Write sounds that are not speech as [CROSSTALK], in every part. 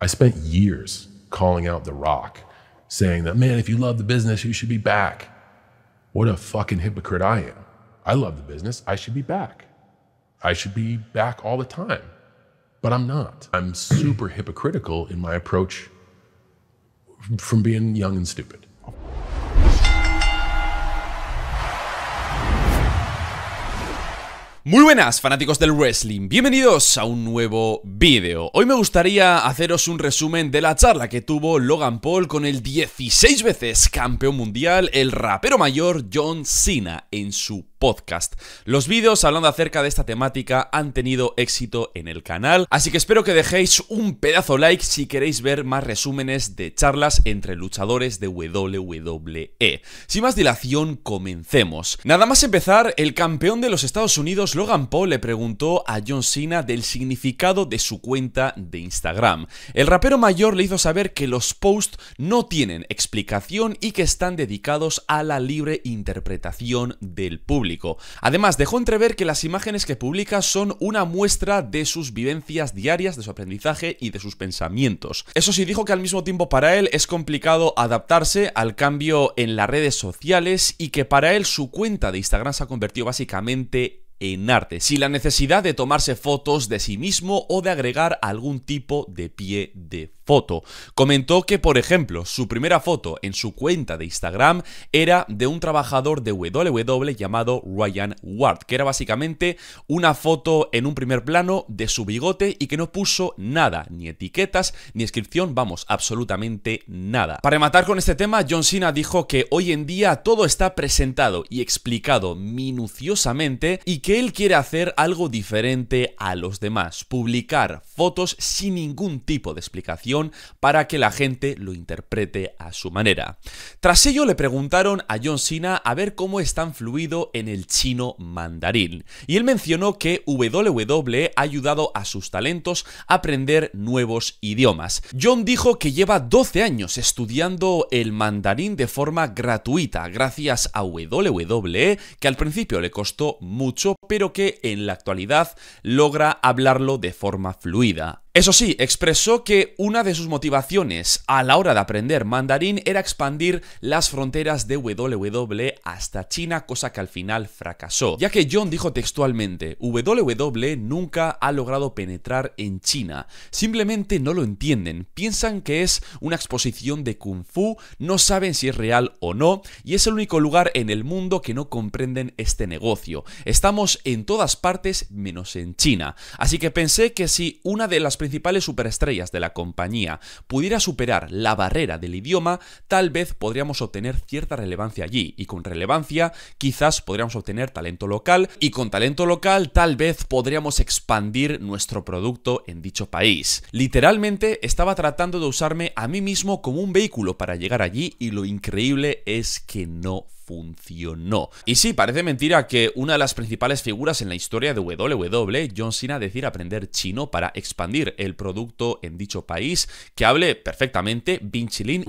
I spent years calling out The Rock, saying that, man, if you love the business, you should be back. What a fucking hypocrite I am. I love the business. I should be back. I should be back all the time. But I'm not. I'm super hypocritical in my approach from being young and stupid. Muy buenas fanáticos del wrestling, bienvenidos a un nuevo vídeo. Hoy me gustaría haceros un resumen de la charla que tuvo Logan Paul con el 16 veces campeón mundial, el rapero mayor John Cena, en su podcast. Los vídeos hablando acerca de esta temática han tenido éxito en el canal, así que espero que dejéis un pedazo like si queréis ver más resúmenes de charlas entre luchadores de WWE. Sin más dilación, comencemos. Nada más empezar, el campeón de los Estados Unidos, Logan Paul, le preguntó a John Cena del significado de su cuenta de Instagram. El rapero mayor le hizo saber que los posts no tienen explicación y que están dedicados a la libre interpretación del público. Además, dejó entrever que las imágenes que publica son una muestra de sus vivencias diarias, de su aprendizaje y de sus pensamientos. Eso sí, dijo que al mismo tiempo para él es complicado adaptarse al cambio en las redes sociales y que para él su cuenta de Instagram se ha convertido básicamente en arte, si la necesidad de tomarse fotos de sí mismo o de agregar algún tipo de pie de foto. Comentó que, por ejemplo, su primera foto en su cuenta de Instagram era de un trabajador de WW llamado Ryan Ward, que era básicamente una foto en un primer plano de su bigote y que no puso nada, ni etiquetas, ni inscripción, vamos, absolutamente nada. Para rematar con este tema, John Cena dijo que hoy en día todo está presentado y explicado minuciosamente y que que él quiere hacer algo diferente a los demás, publicar fotos sin ningún tipo de explicación para que la gente lo interprete a su manera. Tras ello le preguntaron a John Cena a ver cómo es tan fluido en el chino mandarín, y él mencionó que WWE ha ayudado a sus talentos a aprender nuevos idiomas. John dijo que lleva 12 años estudiando el mandarín de forma gratuita gracias a WWE, que al principio le costó mucho, pero que en la actualidad logra hablarlo de forma fluida. Eso sí, expresó que una de sus motivaciones a la hora de aprender mandarín era expandir las fronteras de WW hasta China, cosa que al final fracasó, ya que John dijo textualmente, WW nunca ha logrado penetrar en China, simplemente no lo entienden, piensan que es una exposición de kung fu, no saben si es real o no, y es el único lugar en el mundo que no comprenden este negocio. Estamos en todas partes menos en China, así que pensé que si una de las principales superestrellas de la compañía pudiera superar la barrera del idioma, tal vez podríamos obtener cierta relevancia allí, y con relevancia quizás podríamos obtener talento local, y con talento local tal vez podríamos expandir nuestro producto en dicho país. Literalmente estaba tratando de usarme a mí mismo como un vehículo para llegar allí y lo increíble es que no funcionó. Y sí, parece mentira que una de las principales figuras en la historia de WWE, John Cena, decida aprender chino para expandir el producto en dicho país, que hable perfectamente oh, Chilin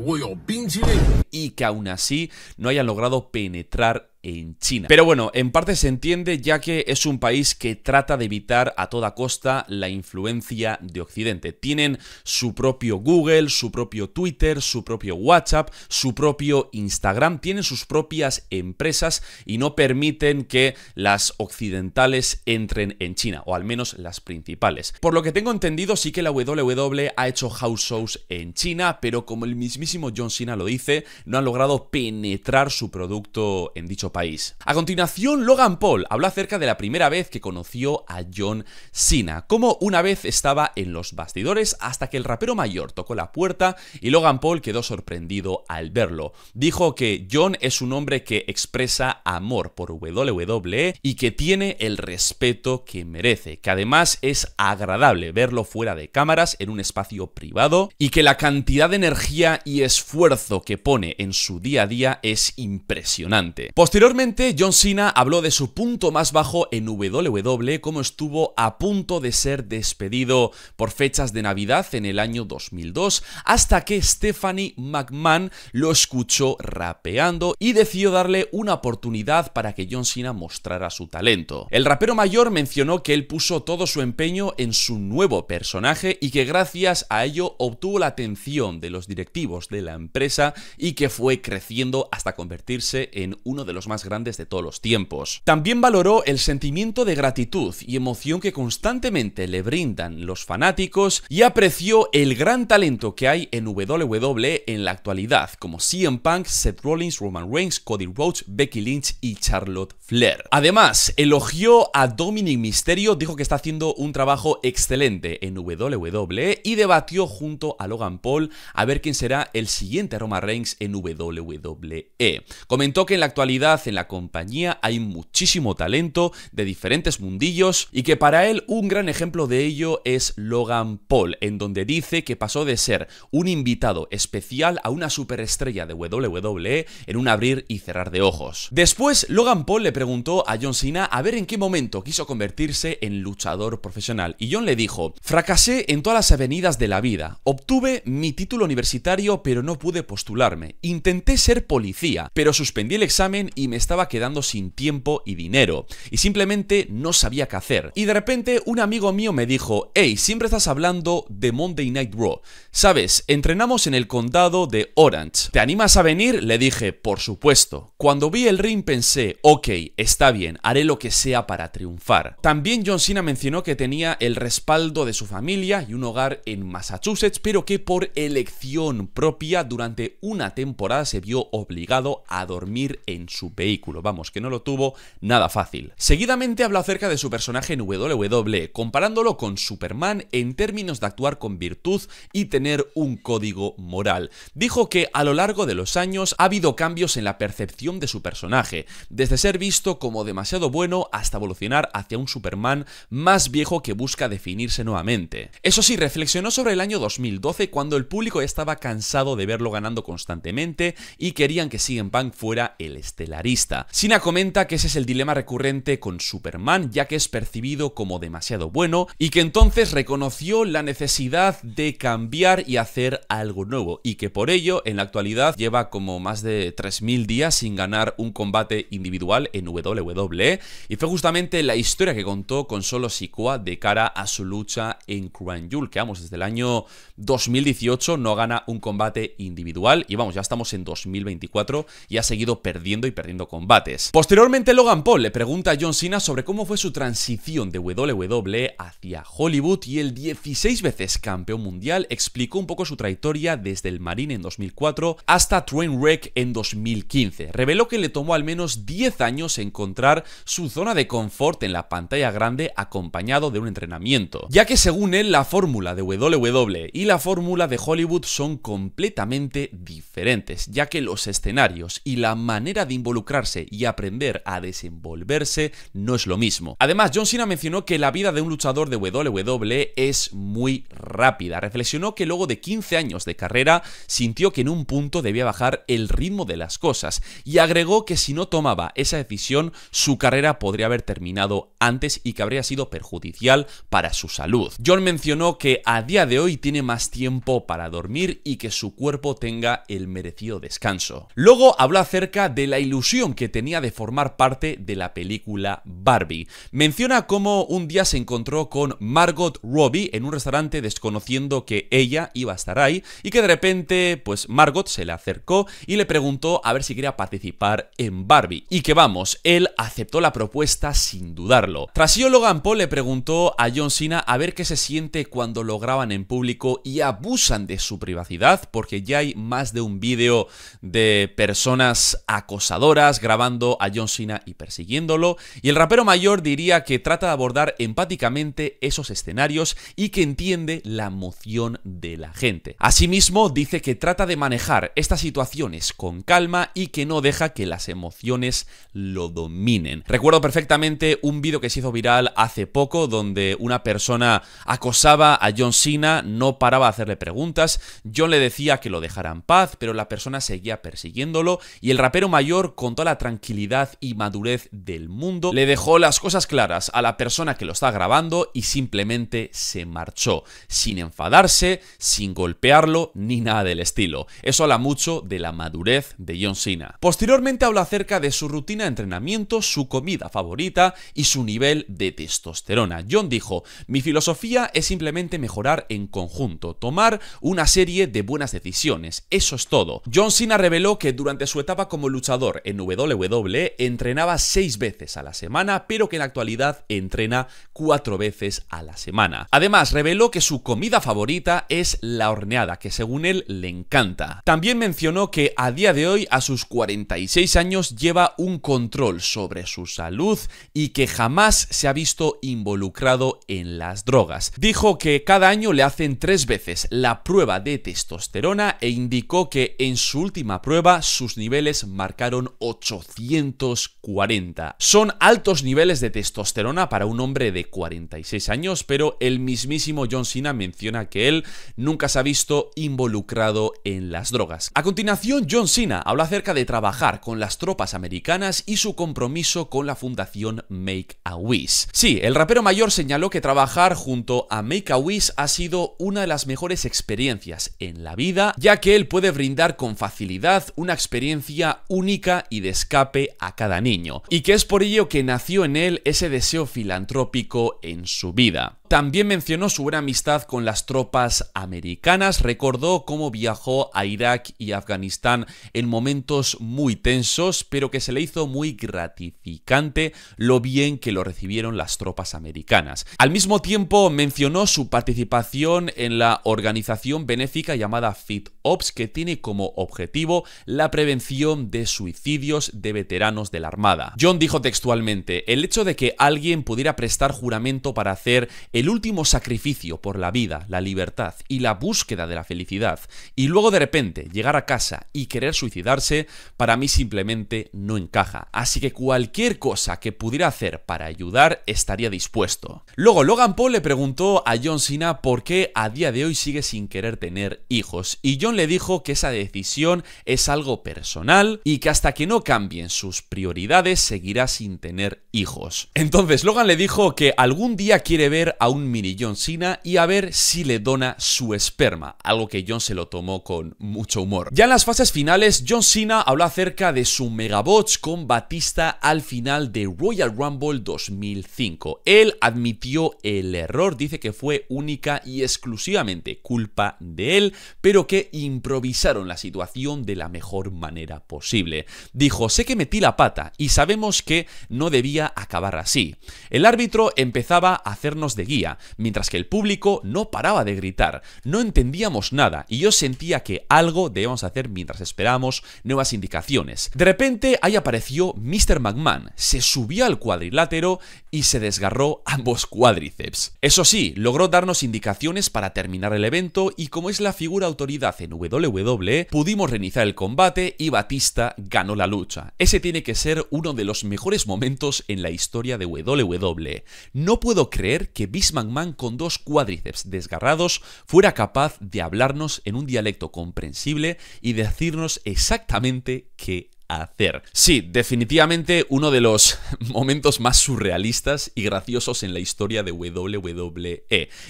y que aún así no hayan logrado penetrar en China. Pero bueno, en parte se entiende ya que es un país que trata de evitar a toda costa la influencia de Occidente. Tienen su propio Google, su propio Twitter, su propio WhatsApp, su propio Instagram, tienen sus propias empresas y no permiten que las occidentales entren en China, o al menos las principales. Por lo que tengo entendido, sí que la WW e ha hecho house shows en China, pero como el mismísimo John Cena lo dice, no han logrado penetrar su producto en dicho país. A continuación, Logan Paul habló acerca de la primera vez que conoció a John Cena, como una vez estaba en los bastidores hasta que el rapero mayor tocó la puerta y Logan Paul quedó sorprendido al verlo. Dijo que John es un hombre que expresa amor por WWE y que tiene el respeto que merece, que además es agradable verlo fuera de cámaras en un espacio privado y que la cantidad de energía y esfuerzo que pone en su día a día es impresionante. Posteriormente, John Cena habló de su punto más bajo en WWE, como estuvo a punto de ser despedido por fechas de Navidad en el año 2002, hasta que Stephanie McMahon lo escuchó rapeando y decidió darle una oportunidad para que John Cena mostrara su talento. El rapero mayor mencionó que él puso todo su empeño en su nuevo personaje y que gracias a ello obtuvo la atención de los directivos de la empresa y que fue creciendo hasta convertirse en uno de los más grandes de todos los tiempos. También valoró el sentimiento de gratitud y emoción que constantemente le brindan los fanáticos y apreció el gran talento que hay en WWE en la actualidad, como CM Punk, Seth Rollins, Roman Reigns, Cody Rhodes, Becky Lynch y Charlotte Flair. Además, elogió a Dominic Mysterio, dijo que está haciendo un trabajo excelente en WWE y debatió junto a Logan Paul a ver quién será el siguiente Roman Reigns en WWE. Comentó que en la actualidad en la compañía, hay muchísimo talento de diferentes mundillos y que para él un gran ejemplo de ello es Logan Paul, en donde dice que pasó de ser un invitado especial a una superestrella de WWE en un abrir y cerrar de ojos. Después, Logan Paul le preguntó a John Cena a ver en qué momento quiso convertirse en luchador profesional y John le dijo, fracasé en todas las avenidas de la vida, obtuve mi título universitario pero no pude postularme, intenté ser policía, pero suspendí el examen y me estaba quedando sin tiempo y dinero, y simplemente no sabía qué hacer. Y de repente un amigo mío me dijo, hey, siempre estás hablando de Monday Night Raw. Sabes, entrenamos en el condado de Orange. ¿Te animas a venir? Le dije, por supuesto. Cuando vi el ring pensé, ok, está bien, haré lo que sea para triunfar. También John Cena mencionó que tenía el respaldo de su familia y un hogar en Massachusetts, pero que por elección propia durante una temporada se vio obligado a dormir en su vehículo. Vamos, que no lo tuvo nada fácil. Seguidamente habla acerca de su personaje en e, comparándolo con Superman en términos de actuar con virtud y tener un código moral. Dijo que a lo largo de los años ha habido cambios en la percepción de su personaje, desde ser visto como demasiado bueno hasta evolucionar hacia un Superman más viejo que busca definirse nuevamente. Eso sí, reflexionó sobre el año 2012 cuando el público estaba cansado de verlo ganando constantemente y querían que CM Punk fuera el estelarismo Sina comenta que ese es el dilema recurrente con Superman, ya que es percibido como demasiado bueno, y que entonces reconoció la necesidad de cambiar y hacer algo nuevo, y que por ello en la actualidad lleva como más de 3.000 días sin ganar un combate individual en WWE, y fue justamente la historia que contó con Solo Sikoa de cara a su lucha en Crown Jul, que vamos, desde el año 2018 no gana un combate individual, y vamos, ya estamos en 2024 y ha seguido perdiendo y perdiendo combates. Posteriormente Logan Paul le pregunta a John Cena sobre cómo fue su transición de WWE hacia Hollywood y el 16 veces campeón mundial explicó un poco su trayectoria desde el Marine en 2004 hasta Trainwreck en 2015. Reveló que le tomó al menos 10 años encontrar su zona de confort en la pantalla grande acompañado de un entrenamiento, ya que según él la fórmula de WWE y la fórmula de Hollywood son completamente diferentes, ya que los escenarios y la manera de involucrar y aprender a desenvolverse no es lo mismo. Además, John Cena mencionó que la vida de un luchador de WWE es muy rápida. Reflexionó que luego de 15 años de carrera sintió que en un punto debía bajar el ritmo de las cosas y agregó que si no tomaba esa decisión su carrera podría haber terminado antes y que habría sido perjudicial para su salud. John mencionó que a día de hoy tiene más tiempo para dormir y que su cuerpo tenga el merecido descanso. Luego habló acerca de la ilusión que tenía de formar parte de la película Barbie. Menciona cómo un día se encontró con Margot Robbie en un restaurante desconociendo que ella iba a estar ahí y que de repente pues Margot se le acercó y le preguntó a ver si quería participar en Barbie. Y que vamos, él aceptó la propuesta sin dudarlo. Tras ello Logan Paul le preguntó a John Cena a ver qué se siente cuando lo graban en público y abusan de su privacidad porque ya hay más de un vídeo de personas acosadoras grabando a John Cena y persiguiéndolo, y el rapero mayor diría que trata de abordar empáticamente esos escenarios y que entiende la emoción de la gente. Asimismo, dice que trata de manejar estas situaciones con calma y que no deja que las emociones lo dominen. Recuerdo perfectamente un vídeo que se hizo viral hace poco donde una persona acosaba a John Cena, no paraba de hacerle preguntas, John le decía que lo dejara en paz, pero la persona seguía persiguiéndolo y el rapero mayor con con toda la tranquilidad y madurez del mundo, le dejó las cosas claras a la persona que lo está grabando y simplemente se marchó, sin enfadarse, sin golpearlo ni nada del estilo. Eso habla mucho de la madurez de John Cena. Posteriormente habla acerca de su rutina de entrenamiento, su comida favorita y su nivel de testosterona. John dijo, mi filosofía es simplemente mejorar en conjunto, tomar una serie de buenas decisiones, eso es todo. John Cena reveló que durante su etapa como luchador en ww e entrenaba seis veces a la semana, pero que en la actualidad entrena cuatro veces a la semana. Además, reveló que su comida favorita es la horneada, que según él le encanta. También mencionó que a día de hoy, a sus 46 años, lleva un control sobre su salud y que jamás se ha visto involucrado en las drogas. Dijo que cada año le hacen tres veces la prueba de testosterona e indicó que en su última prueba sus niveles marcaron 840. Son altos niveles de testosterona para un hombre de 46 años, pero el mismísimo John Cena menciona que él nunca se ha visto involucrado en las drogas. A continuación, John Cena habla acerca de trabajar con las tropas americanas y su compromiso con la fundación Make a Wish. Sí, el rapero mayor señaló que trabajar junto a Make a Wish ha sido una de las mejores experiencias en la vida, ya que él puede brindar con facilidad una experiencia única y de escape a cada niño, y que es por ello que nació en él ese deseo filantrópico en su vida. También mencionó su buena amistad con las tropas americanas, recordó cómo viajó a Irak y Afganistán en momentos muy tensos, pero que se le hizo muy gratificante lo bien que lo recibieron las tropas americanas. Al mismo tiempo mencionó su participación en la organización benéfica llamada Fit Ops, que tiene como objetivo la prevención de suicidios de veteranos de la Armada. John dijo textualmente, el hecho de que alguien pudiera prestar juramento para hacer el último sacrificio por la vida, la libertad y la búsqueda de la felicidad, y luego de repente llegar a casa y querer suicidarse, para mí simplemente no encaja. Así que cualquier cosa que pudiera hacer para ayudar estaría dispuesto. Luego Logan Paul le preguntó a John Cena por qué a día de hoy sigue sin querer tener hijos, y John le dijo que esa decisión es algo personal y que hasta que no cambien sus prioridades seguirá sin tener hijos. Entonces Logan le dijo que algún día quiere ver a un mini John Cena y a ver si le dona su esperma, algo que John se lo tomó con mucho humor. Ya en las fases finales, John Cena habló acerca de su megabots con Batista al final de Royal Rumble 2005. Él admitió el error, dice que fue única y exclusivamente culpa de él, pero que improvisaron la situación de la mejor manera posible. Dijo, sé que metí la pata y sabemos que no debía acabar así. El árbitro empezaba a hacernos de guía mientras que el público no paraba de gritar. No entendíamos nada y yo sentía que algo debíamos hacer mientras esperábamos nuevas indicaciones. De repente ahí apareció Mr. McMahon, se subió al cuadrilátero y se desgarró ambos cuádriceps. Eso sí, logró darnos indicaciones para terminar el evento y como es la figura autoridad en WWE, pudimos reiniciar el combate y Batista ganó la lucha. Ese tiene que ser uno de los mejores momentos en la historia de WWE. No puedo creer que Bismarck con dos cuádriceps desgarrados fuera capaz de hablarnos en un dialecto comprensible y decirnos exactamente qué hacer. Sí, definitivamente uno de los [LAUGHS] momentos más surrealistas y graciosos en la historia de WWE.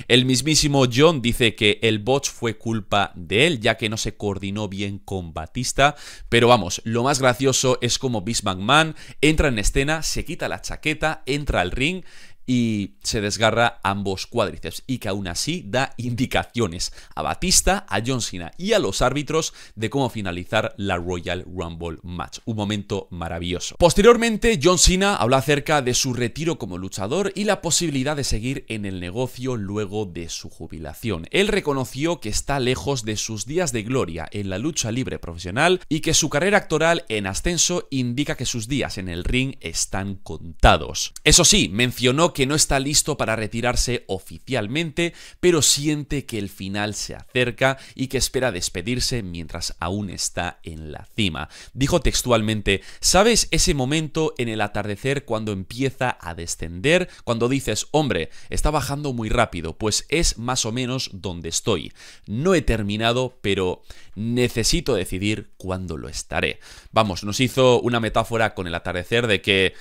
El mismísimo John dice que el botch fue culpa de él, ya que no se coordinó bien con Batista, pero vamos, lo más gracioso es como Beast McMahon entra en escena, se quita la chaqueta, entra al ring y se desgarra ambos cuádriceps y que aún así da indicaciones a Batista, a John Cena y a los árbitros de cómo finalizar la Royal Rumble Match. Un momento maravilloso. Posteriormente, John Cena habla acerca de su retiro como luchador y la posibilidad de seguir en el negocio luego de su jubilación. Él reconoció que está lejos de sus días de gloria en la lucha libre profesional y que su carrera actoral en ascenso indica que sus días en el ring están contados. Eso sí, mencionó que que no está listo para retirarse oficialmente, pero siente que el final se acerca y que espera despedirse mientras aún está en la cima. Dijo textualmente, ¿sabes ese momento en el atardecer cuando empieza a descender? Cuando dices, hombre, está bajando muy rápido, pues es más o menos donde estoy. No he terminado, pero necesito decidir cuándo lo estaré. Vamos, nos hizo una metáfora con el atardecer de que...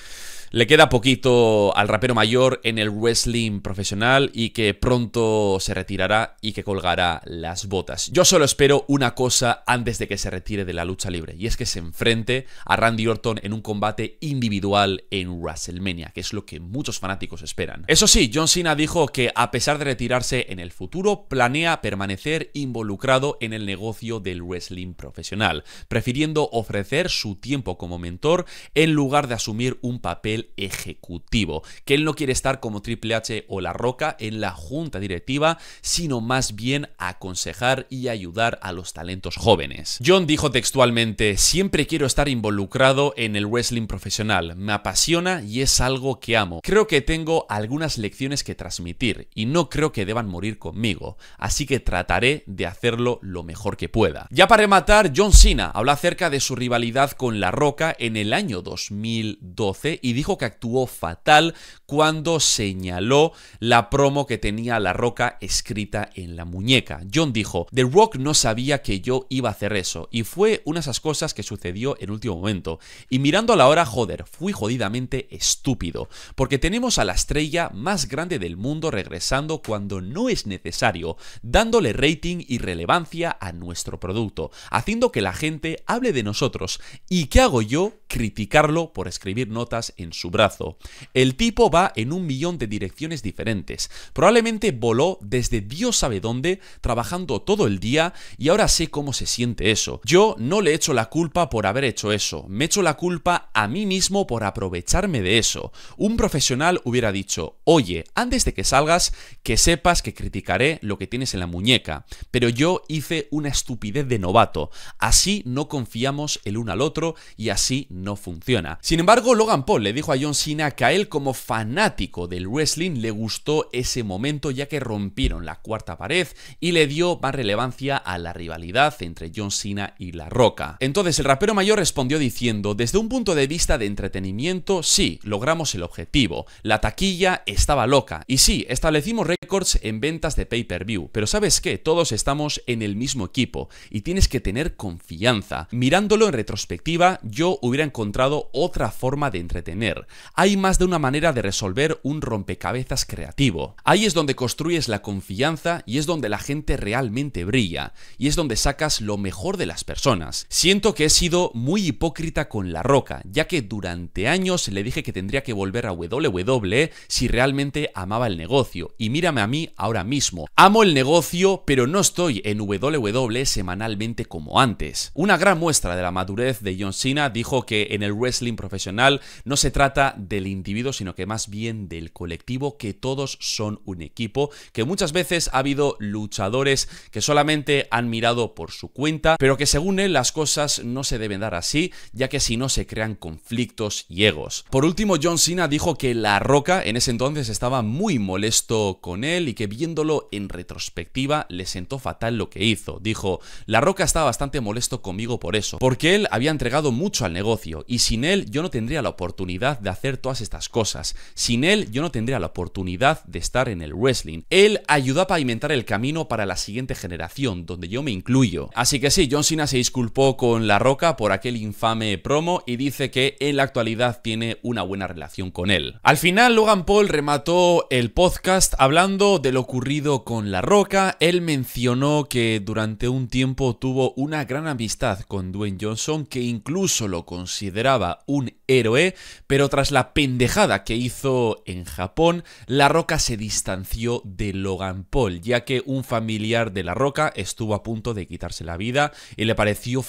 Le queda poquito al rapero mayor en el wrestling profesional y que pronto se retirará y que colgará las botas. Yo solo espero una cosa antes de que se retire de la lucha libre y es que se enfrente a Randy Orton en un combate individual en WrestleMania, que es lo que muchos fanáticos esperan. Eso sí, John Cena dijo que a pesar de retirarse en el futuro, planea permanecer involucrado en el negocio del wrestling profesional, prefiriendo ofrecer su tiempo como mentor en lugar de asumir un papel ejecutivo, que él no quiere estar como Triple H o La Roca en la junta directiva, sino más bien aconsejar y ayudar a los talentos jóvenes. John dijo textualmente, siempre quiero estar involucrado en el wrestling profesional, me apasiona y es algo que amo. Creo que tengo algunas lecciones que transmitir y no creo que deban morir conmigo, así que trataré de hacerlo lo mejor que pueda. Ya para rematar, John Cena habla acerca de su rivalidad con La Roca en el año 2012 y dijo que actuó fatal cuando señaló la promo que tenía La Roca escrita en la muñeca. John dijo, The Rock no sabía que yo iba a hacer eso, y fue una de esas cosas que sucedió en último momento. Y mirando a la hora, joder, fui jodidamente estúpido, porque tenemos a la estrella más grande del mundo regresando cuando no es necesario, dándole rating y relevancia a nuestro producto, haciendo que la gente hable de nosotros. ¿Y qué hago yo? Criticarlo por escribir notas en su brazo. El tipo va en un millón de direcciones diferentes. Probablemente voló desde Dios sabe dónde, trabajando todo el día, y ahora sé cómo se siente eso. Yo no le echo la culpa por haber hecho eso, me echo la culpa a mí mismo por aprovecharme de eso. Un profesional hubiera dicho, oye, antes de que salgas, que sepas que criticaré lo que tienes en la muñeca, pero yo hice una estupidez de novato, así no confiamos el uno al otro y así no funciona. Sin embargo, Logan Paul le dijo a John Cena que a él como fanático del wrestling le gustó ese momento ya que rompieron la cuarta pared y le dio más relevancia a la rivalidad entre John Cena y La Roca. Entonces el rapero mayor respondió diciendo, desde un punto de vista de entretenimiento, sí, logramos el objetivo. La taquilla estaba loca y sí, establecimos récords en ventas de pay-per-view, pero sabes qué, todos estamos en el mismo equipo y tienes que tener confianza. Mirándolo en retrospectiva, yo hubiera encontrado otra forma de entretener. Hay más de una manera de resolver un rompecabezas creativo. Ahí es donde construyes la confianza y es donde la gente realmente brilla y es donde sacas lo mejor de las personas. Siento que he sido muy hipócrita con La Roca, ya que durante años le dije que tendría que volver a WWE si realmente amaba el negocio. Y mírame a mí ahora mismo. Amo el negocio, pero no estoy en WWE semanalmente como antes. Una gran muestra de la madurez de John Cena dijo que en el wrestling profesional no se trata del individuo, sino que más bien del colectivo, que todos son un equipo, que muchas veces ha habido luchadores que solamente han mirado por su cuenta, pero que según él las cosas no se deben dar así, ya que si no se crean conflictos y egos. Por último, John Cena dijo que La Roca en ese entonces estaba muy molesto con él y que viéndolo en retrospectiva le sentó fatal lo que hizo. Dijo, La Roca estaba bastante molesto conmigo por eso, porque él había entregado mucho al negocio y sin él yo no tendría la oportunidad de hacer todas estas cosas. Sin él yo no tendría la oportunidad de estar en el wrestling. Él ayudó a pavimentar el camino para la siguiente generación, donde yo me incluyo. Así que sí, John Cena se disculpó con La Roca por aquel infame promo y dice que en la actualidad tiene una buena relación con él. Al final, Logan Paul remató el podcast hablando de lo ocurrido con La Roca. Él mencionó que durante un tiempo tuvo una gran amistad con Dwayne Johnson, que incluso lo consideraba un héroe, pero pero tras la pendejada que hizo en Japón, La Roca se distanció de Logan Paul, ya que un familiar de La Roca estuvo a punto de quitarse la vida y le pareció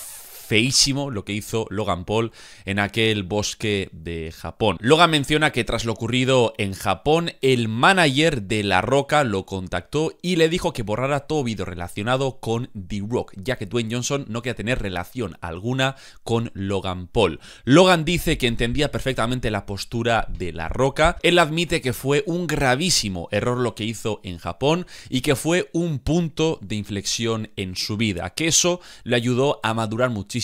feísimo lo que hizo Logan Paul en aquel bosque de Japón. Logan menciona que tras lo ocurrido en Japón, el manager de La Roca lo contactó y le dijo que borrara todo vídeo relacionado con The Rock, ya que Dwayne Johnson no quería tener relación alguna con Logan Paul. Logan dice que entendía perfectamente la postura de La Roca. Él admite que fue un gravísimo error lo que hizo en Japón y que fue un punto de inflexión en su vida, que eso le ayudó a madurar muchísimo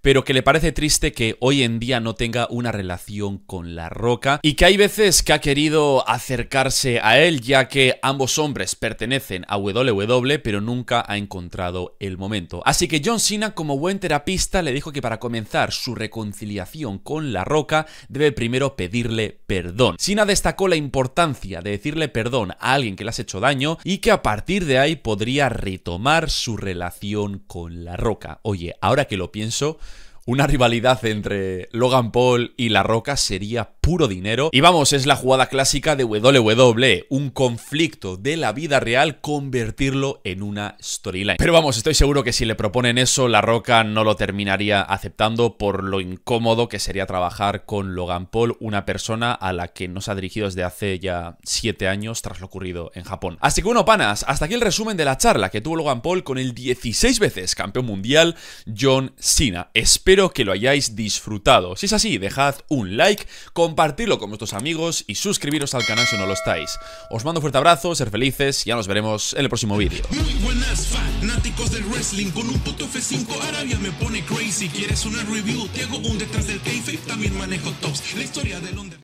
pero que le parece triste que hoy en día no tenga una relación con La Roca y que hay veces que ha querido acercarse a él ya que ambos hombres pertenecen a ww pero nunca ha encontrado el momento. Así que John Cena como buen terapista le dijo que para comenzar su reconciliación con La Roca debe primero pedirle perdón. Cena destacó la importancia de decirle perdón a alguien que le has hecho daño y que a partir de ahí podría retomar su relación con La Roca. Oye, ahora que lo lo pienso, una rivalidad entre Logan Paul y La Roca sería puro dinero. Y vamos, es la jugada clásica de WWE, un conflicto de la vida real, convertirlo en una storyline. Pero vamos, estoy seguro que si le proponen eso, La Roca no lo terminaría aceptando por lo incómodo que sería trabajar con Logan Paul, una persona a la que nos ha dirigido desde hace ya 7 años tras lo ocurrido en Japón. Así que bueno, panas, hasta aquí el resumen de la charla que tuvo Logan Paul con el 16 veces campeón mundial John Cena. Espero que lo hayáis disfrutado. Si es así, dejad un like, compartid compartirlo con vuestros amigos y suscribiros al canal si no lo estáis. Os mando un fuerte abrazo, ser felices y ya nos veremos en el próximo vídeo. Muy buenas fanáticos del wrestling, con un puto F5 Arabia me pone crazy. ¿Quieres una review? Te hago un detrás del kayfabe, también manejo tops. La historia del